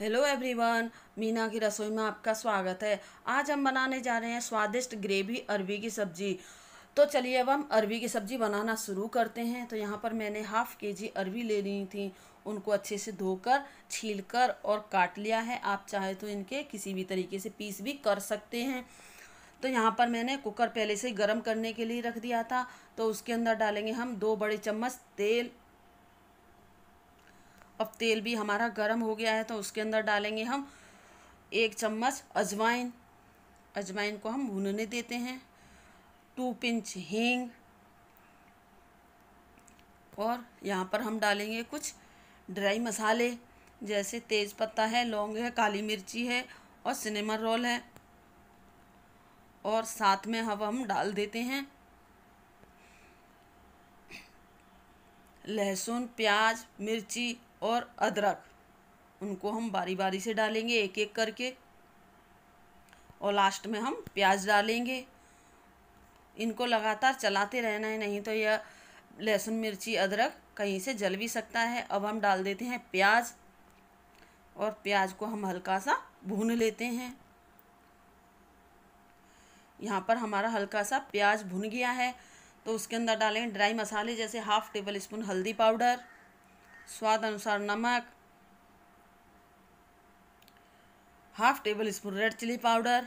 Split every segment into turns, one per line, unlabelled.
hello everyone Meena की रसोई में आपका स्वागत है आज हम बनाने जा रहे हैं स्वादिष्ट ग्रेवी अरबी की सब्ज़ी तो चलिए अब हम अरबी की सब्ज़ी बनाना शुरू करते हैं तो यहाँ पर मैंने हाफ़ के जी अरबी ले ली थी उनको अच्छे से धोकर छील कर और काट लिया है आप चाहे तो इनके किसी भी तरीके से पीस भी कर सकते हैं तो यहाँ पर मैंने कुकर पहले से गर्म करने के लिए रख दिया था तो उसके अंदर डालेंगे हम दो बड़े चम्मच तेल अब तेल भी हमारा गर्म हो गया है तो उसके अंदर डालेंगे हम एक चम्मच अजवाइन अजवाइन को हम भूनने देते हैं टू पिंच हींग और यहाँ पर हम डालेंगे कुछ ड्राई मसाले जैसे तेज पत्ता है लौंग है काली मिर्ची है और सिनेमन रोल है और साथ में हवा हम डाल देते हैं लहसुन प्याज मिर्ची और अदरक उनको हम बारी बारी से डालेंगे एक एक करके और लास्ट में हम प्याज डालेंगे इनको लगातार चलाते रहना है नहीं तो यह लहसुन मिर्ची अदरक कहीं से जल भी सकता है अब हम डाल देते हैं प्याज और प्याज को हम हल्का सा भून लेते हैं यहाँ पर हमारा हल्का सा प्याज भुन गया है तो उसके अंदर डालें ड्राई मसाले जैसे हाफ़ टेबल स्पून हल्दी पाउडर स्वाद अनुसार नमक half tablespoon red chilli powder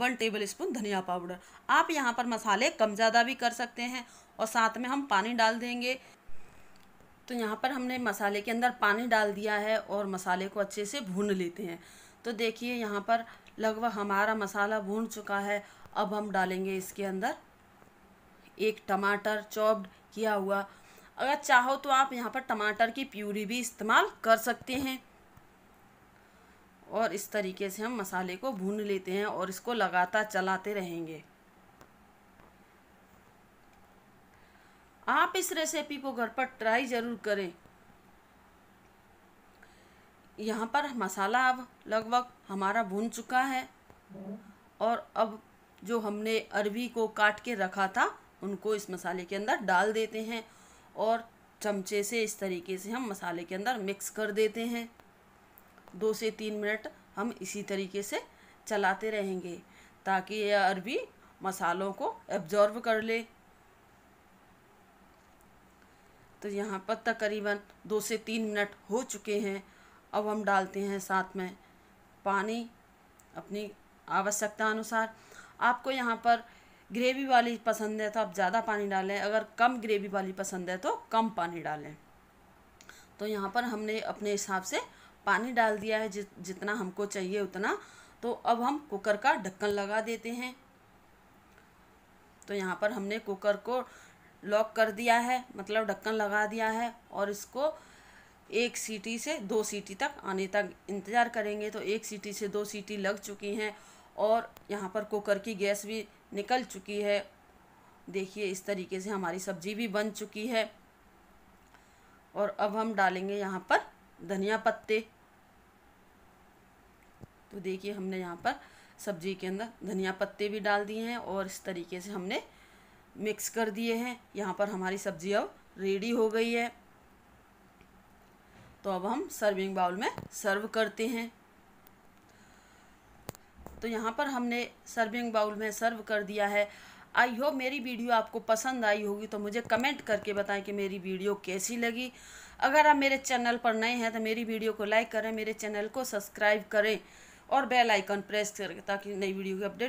one tablespoon धनिया पाउडर आप यहाँ पर मसाले कम ज़्यादा भी कर सकते हैं और साथ में हम पानी डाल देंगे तो यहाँ पर हमने मसाले के अंदर पानी डाल दिया है और मसाले को अच्छे से भून लेते हैं तो देखिए यहाँ पर लगभग हमारा मसाला भून चुका है अब हम डालेंगे इसके अंदर एक टमाटर चॉप्ड किया हुआ अगर चाहो तो आप यहाँ पर टमाटर की प्यूरी भी इस्तेमाल कर सकते हैं और इस तरीके से हम मसाले को भून लेते हैं और इसको लगातार चलाते रहेंगे आप इस रेसिपी को घर पर ट्राई ज़रूर करें यहाँ पर मसाला अब लगभग हमारा भून चुका है और अब जो हमने अरबी को काट के रखा था उनको इस मसाले के अंदर डाल देते हैं और चमचे से इस तरीके से हम मसाले के अंदर मिक्स कर देते हैं दो से तीन मिनट हम इसी तरीके से चलाते रहेंगे ताकि यह अरबी मसालों को एब्जॉर्व कर ले तो यहाँ पर तकरीबन दो से तीन मिनट हो चुके हैं अब हम डालते हैं साथ में पानी अपनी आवश्यकता अनुसार आपको यहाँ पर ग्रेवी वाली पसंद है तो आप ज़्यादा पानी डालें अगर कम ग्रेवी वाली पसंद है तो कम पानी डालें तो यहाँ पर हमने अपने हिसाब से पानी डाल दिया है जितना हमको चाहिए उतना तो अब हम कुकर का ढक्कन लगा देते हैं तो यहाँ पर हमने कुकर को लॉक कर दिया है मतलब ढक्कन लगा दिया है और इसको एक सीटी से दो सीटी तक आने तक इंतज़ार करेंगे तो एक सीटी से दो सीटी लग चुकी हैं और यहाँ पर कुकर की गैस भी निकल चुकी है देखिए इस तरीके से हमारी सब्जी भी बन चुकी है और अब हम डालेंगे यहाँ पर धनिया पत्ते तो देखिए हमने यहाँ पर सब्जी के अंदर धनिया पत्ते भी डाल दिए हैं और इस तरीके से हमने मिक्स कर दिए हैं यहाँ पर हमारी सब्जी अब रेडी हो गई है तो अब हम सर्विंग बाउल में सर्व करते हैं तो यहाँ पर हमने सर्विंग बाउल में सर्व कर दिया है आई होप मेरी वीडियो आपको पसंद आई होगी तो मुझे कमेंट करके बताएं कि मेरी वीडियो कैसी लगी अगर आप मेरे चैनल पर नए हैं तो मेरी वीडियो को लाइक करें मेरे चैनल को सब्सक्राइब करें और बेल आइकन प्रेस करें ताकि नई वीडियो की अपडेट